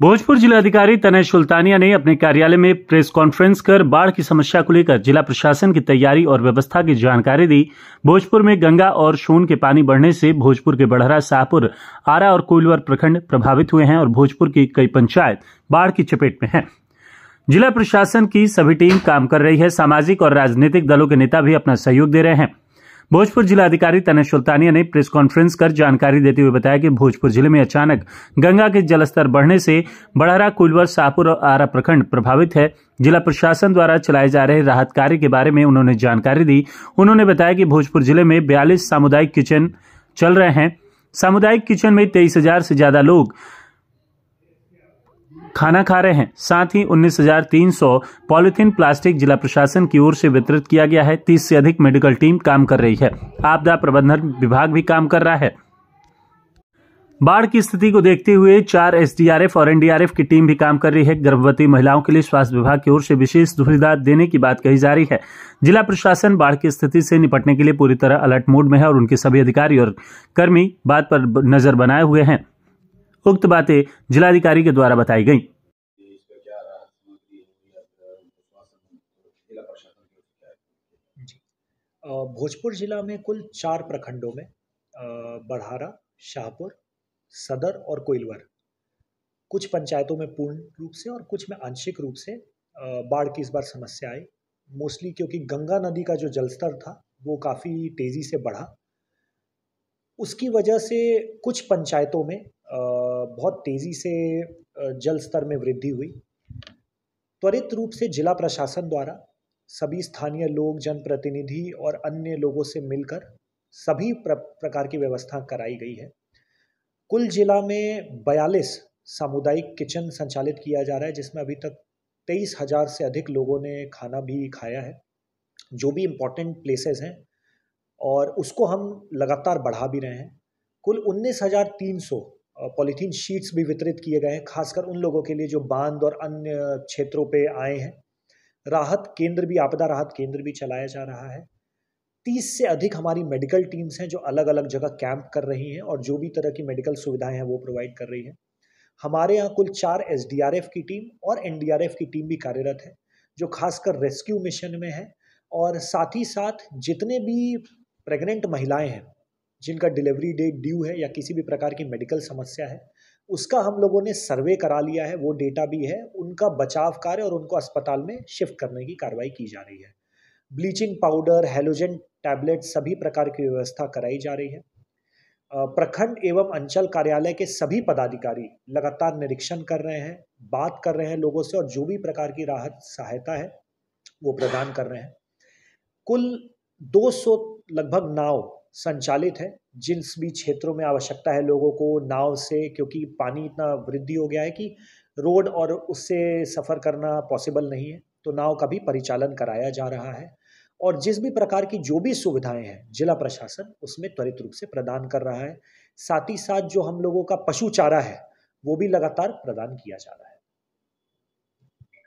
भोजपुर जिलाधिकारी तनय सुल्तानिया ने अपने कार्यालय में प्रेस कॉन्फ्रेंस कर बाढ़ की समस्या को लेकर जिला प्रशासन की तैयारी और व्यवस्था की जानकारी दी भोजपुर में गंगा और सोन के पानी बढ़ने से भोजपुर के बढ़हरा शाहपुर आरा और कोइलवर प्रखंड प्रभावित हुए हैं और भोजपुर की कई पंचायत बाढ़ की चपेट में हैं जिला प्रशासन की सभी टीम काम कर रही है सामाजिक और राजनीतिक दलों के नेता भी अपना सहयोग दे रहे हैं भोजपुर जिलाधिकारी तनय सुल्तानिया ने प्रेस कॉन्फ्रेंस कर जानकारी देते हुए बताया कि भोजपुर जिले में अचानक गंगा के जलस्तर बढ़ने से बड़हरा कुलवर शाहपुर और आरा प्रखंड प्रभावित है जिला प्रशासन द्वारा चलाए जा रहे राहत कार्य के बारे में उन्होंने जानकारी दी उन्होंने बताया कि भोजपुर जिले में बयालीस सामुदायिक किचन चल रहे हैं सामुदायिक किचन में तेईस हजार से ज्यादा लोग खाना खा रहे हैं साथ ही 19,300 पॉलिथीन प्लास्टिक जिला प्रशासन की ओर से वितरित किया गया है तीस से अधिक मेडिकल टीम काम कर रही है आपदा प्रबंधन विभाग भी काम कर रहा है बाढ़ की स्थिति को देखते हुए चार एसडीआरएफ और एनडीआरएफ की टीम भी काम कर रही है गर्भवती महिलाओं के लिए स्वास्थ्य विभाग की ओर से विशेष सुविधा देने की बात कही जा रही है जिला प्रशासन बाढ़ की स्थिति से निपटने के लिए पूरी तरह अलर्ट मोड में है और उनके सभी अधिकारी और कर्मी बात पर नजर बनाए हुए हैं उक्त बातें जिलाधिकारी के द्वारा बताई गई भोजपुर जिला में कुल चार प्रखंडों में बढ़ारा शाहपुर सदर और कोइलवर कुछ पंचायतों में पूर्ण रूप से और कुछ में आंशिक रूप से बाढ़ की इस बार समस्या आई मोस्टली क्योंकि गंगा नदी का जो जलस्तर था वो काफ़ी तेज़ी से बढ़ा उसकी वजह से कुछ पंचायतों में बहुत तेज़ी से जल स्तर में वृद्धि हुई त्वरित रूप से जिला प्रशासन द्वारा सभी स्थानीय लोग जनप्रतिनिधि और अन्य लोगों से मिलकर सभी प्र, प्रकार की व्यवस्था कराई गई है कुल जिला में 42 सामुदायिक किचन संचालित किया जा रहा है जिसमें अभी तक तेईस हज़ार से अधिक लोगों ने खाना भी खाया है जो भी इम्पोर्टेंट प्लेसेस हैं और उसको हम लगातार बढ़ा भी रहे हैं कुल उन्नीस हज़ार तीन सौ पॉलीथीन शीट्स भी वितरित किए गए हैं खासकर उन लोगों के लिए जो बांध और अन्य क्षेत्रों पे आए हैं राहत केंद्र भी आपदा राहत केंद्र भी चलाया जा रहा है तीस से अधिक हमारी मेडिकल टीम्स हैं जो अलग अलग जगह कैंप कर रही हैं और जो भी तरह की मेडिकल सुविधाएं हैं वो प्रोवाइड कर रही हैं हमारे यहाँ कुल चार एस की टीम और एन की टीम भी कार्यरत है जो खासकर रेस्क्यू मिशन में है और साथ ही साथ जितने भी प्रेग्नेंट महिलाएं हैं जिनका डिलीवरी डेट ड्यू है या किसी भी प्रकार की मेडिकल समस्या है उसका हम लोगों ने सर्वे करा लिया है वो डेटा भी है उनका बचाव कार्य और उनको अस्पताल में शिफ्ट करने की कार्रवाई की जा रही है ब्लीचिंग पाउडर हेलोजन टैबलेट सभी प्रकार की व्यवस्था कराई जा रही है प्रखंड एवं अंचल कार्यालय के सभी पदाधिकारी लगातार निरीक्षण कर रहे हैं बात कर रहे हैं लोगों से और जो भी प्रकार की राहत सहायता है वो प्रदान कर रहे हैं कुल 200 लगभग नाव संचालित है जिन भी क्षेत्रों में आवश्यकता है लोगों को नाव से क्योंकि पानी इतना वृद्धि हो गया है कि रोड और उससे सफ़र करना पॉसिबल नहीं है तो नाव का भी परिचालन कराया जा रहा है और जिस भी प्रकार की जो भी सुविधाएं हैं जिला प्रशासन उसमें त्वरित रूप से प्रदान कर रहा है साथ ही साथ जो हम लोगों का पशु चारा है वो भी लगातार प्रदान किया जा रहा है